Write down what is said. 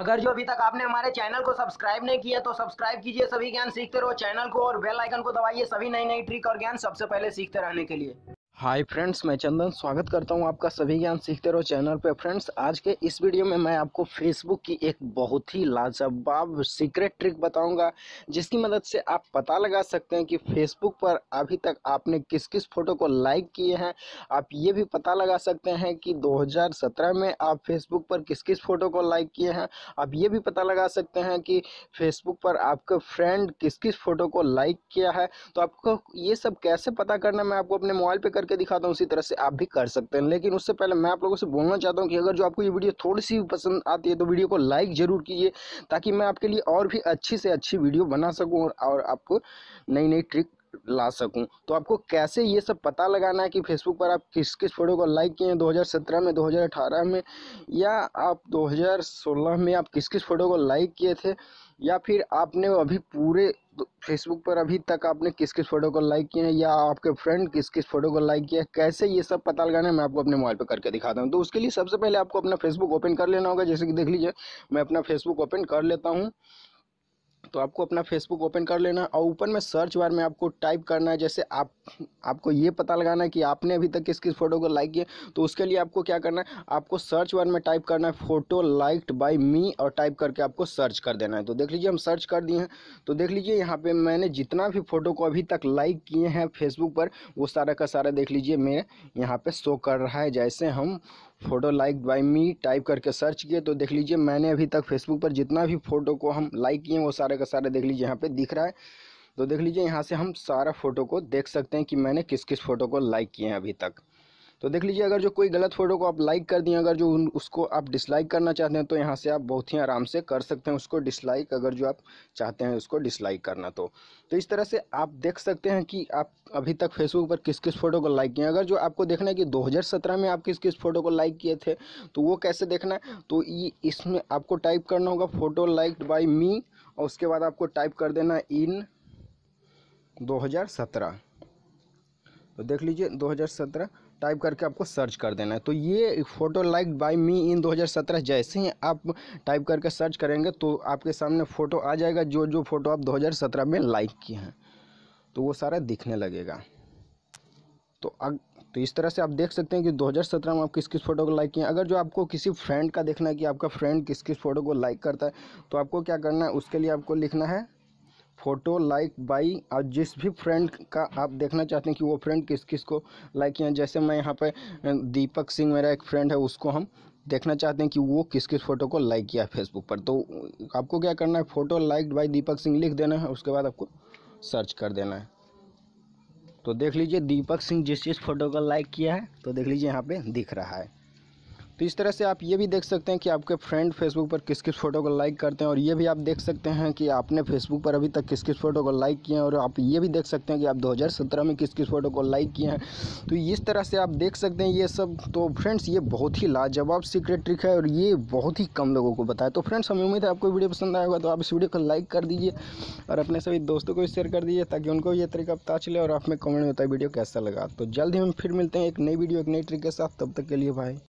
अगर जो अभी तक आपने हमारे चैनल को सब्सक्राइब नहीं किया तो सब्सक्राइब कीजिए सभी ज्ञान सीखते रहो चैनल को और बेल आइकन को दबाइए सभी नई नई ट्रिक और ज्ञान सबसे पहले सीखते रहने के लिए हाय फ्रेंड्स मैं चंदन स्वागत करता हूं आपका सभी ज्ञान सीखते रहो चैनल पे फ्रेंड्स आज के इस वीडियो में मैं आपको फेसबुक की एक बहुत ही लाजवाब सीक्रेट ट्रिक बताऊंगा जिसकी मदद से आप पता लगा सकते हैं कि फेसबुक पर अभी तक आपने किस किस फ़ोटो को लाइक किए हैं आप ये भी पता लगा सकते हैं कि दो में आप फेसबुक पर किस किस फ़ोटो को लाइक किए हैं आप ये भी पता लगा सकते हैं कि फेसबुक पर आपके फ्रेंड किस किस फ़ोटो को लाइक किया है तो आपको ये सब कैसे पता करना मैं आपको अपने मोबाइल पर करके दिखाता हूँ उसी तरह से आप भी कर सकते हैं लेकिन उससे पहले मैं आप लोगों से बोलना चाहता हूँ कि अगर जो आपको ये वीडियो थोड़ी सी पसंद आती है तो वीडियो को लाइक ज़रूर कीजिए ताकि मैं आपके लिए और भी अच्छी से अच्छी वीडियो बना सकूँ और, और आपको नई नई ट्रिक ला सकूं तो आपको कैसे ये सब पता लगाना है कि फेसबुक पर आप किस किस फोटो को लाइक किए हैं 2017 में 2018 में या आप 2016 में आप किस किस फोटो को लाइक किए थे या फिर आपने अभी पूरे फेसबुक पर अभी तक आपने किस किस फोटो को लाइक किए हैं या आपके फ्रेंड किस किस फोटो को लाइक किया है कैसे ये सब पता लगाना है मैं आपको अपने मोबाइल पर करके दिखाता हूँ तो उसके लिए सबसे पहले आपको अपना फेसबुक ओपन कर लेना होगा जैसे कि देख लीजिए मैं अपना फेसबुक ओपन कर लेता हूँ तो आपको अपना फेसबुक ओपन कर लेना और ऊपर में सर्च बार में आपको टाइप करना है जैसे आप आपको ये पता लगाना है कि आपने अभी तक किस किस फोटो को लाइक किया तो उसके लिए आपको क्या करना है आपको सर्च बार में टाइप करना है फोटो लाइक्ड बाय मी और टाइप करके आपको सर्च कर देना है तो देख लीजिए हम सर्च कर दिए हैं तो देख लीजिए यहाँ पर मैंने जितना भी फोटो को अभी तक लाइक किए हैं फेसबुक पर वो सारा का सारा देख लीजिए मैं यहाँ पर शो कर रहा है जैसे हम photo like by me type करके सर्च किए तो देख लीजिए मैंने अभी तक फेसबुक पर जितना भी फ़ोटो को हम लाइक किए हैं वो सारे का सारे देख लीजिए यहाँ पे दिख रहा है तो देख लीजिए यहाँ से हम सारा फ़ोटो को देख सकते हैं कि मैंने किस किस फ़ोटो को लाइक किए हैं अभी तक तो देख लीजिए अगर जो कोई गलत फ़ोटो को आप लाइक कर दिए अगर जो उसको आप डिसलाइक करना चाहते हैं तो यहाँ से आप बहुत ही आराम से कर सकते हैं उसको डिसलाइक अगर जो आप चाहते हैं उसको डिसलाइक करना तो तो इस तरह से आप देख सकते हैं कि आप अभी तक फेसबुक पर किस किस फ़ोटो को लाइक किए अगर जो आपको देखना है कि दो में आप किस किस फ़ोटो को लाइक किए थे तो वो कैसे देखना है तो ये इसमें आपको टाइप करना होगा फ़ोटो लाइक्ड बाई मी और उसके बाद आपको टाइप कर देना इन 2017 तो देख लीजिए 2017 टाइप करके आपको सर्च कर देना है तो ये photo like by me in 2017 जैसे ही आप टाइप करके सर्च करेंगे तो आपके सामने फ़ोटो आ जाएगा जो जो फ़ोटो आप 2017 में लाइक किए हैं तो वो सारा दिखने लगेगा तो अग तो इस तरह से आप देख सकते हैं कि 2017 में आप किस किस फ़ोटो को लाइक किए अगर जो आपको किसी फ्रेंड का देखना है कि आपका फ्रेंड किस किस फ़ोटो को लाइक करता है तो आपको क्या करना है उसके लिए आपको लिखना है फ़ोटो लाइक बाई और जिस भी फ्रेंड का आप देखना चाहते हैं कि वो फ्रेंड किस किस को लाइक किया जैसे मैं यहाँ पर दीपक सिंह मेरा एक फ्रेंड है उसको हम देखना चाहते हैं कि वो किस किस फ़ोटो को लाइक किया है फेसबुक पर तो आपको क्या करना है photo like by Deepak Singh लिख देना है उसके बाद आपको सर्च कर देना है तो देख लीजिए दीपक सिंह जिस जिस फ़ोटो को लाइक किया है तो देख लीजिए यहाँ पे दिख रहा है तो इस तरह से आप ये भी देख सकते हैं कि आपके फ्रेंड फेसबुक पर किस किस फ़ोटो को लाइक करते हैं और ये भी आप देख सकते हैं कि आपने फेसबुक पर अभी तक किस किस फ़ोटो को लाइक किए हैं और आप ये भी देख सकते हैं कि आप 2017 में किस किस फ़ोटो को लाइक किए हैं तो इस तरह से आप देख सकते हैं ये सब तो फ्रेंड्स ये बहुत ही लाजवाब सीक्रेट ट्रिक है और ये बहुत ही कम लोगों को बताया तो फ्रेंड्स हमें उम्मीद है आपको वीडियो पसंद आएगा तो आप इस वीडियो को लाइक कर दीजिए और अपने सभी दोस्तों को शेयर कर दीजिए ताकि उनको ये तरीका पता चले और आप में कमेंट में बताए वीडियो कैसा लगा तो जल्द ही हम फिर मिलते हैं एक नई वीडियो एक नई ट्रिक के साथ तब तक के लिए भाई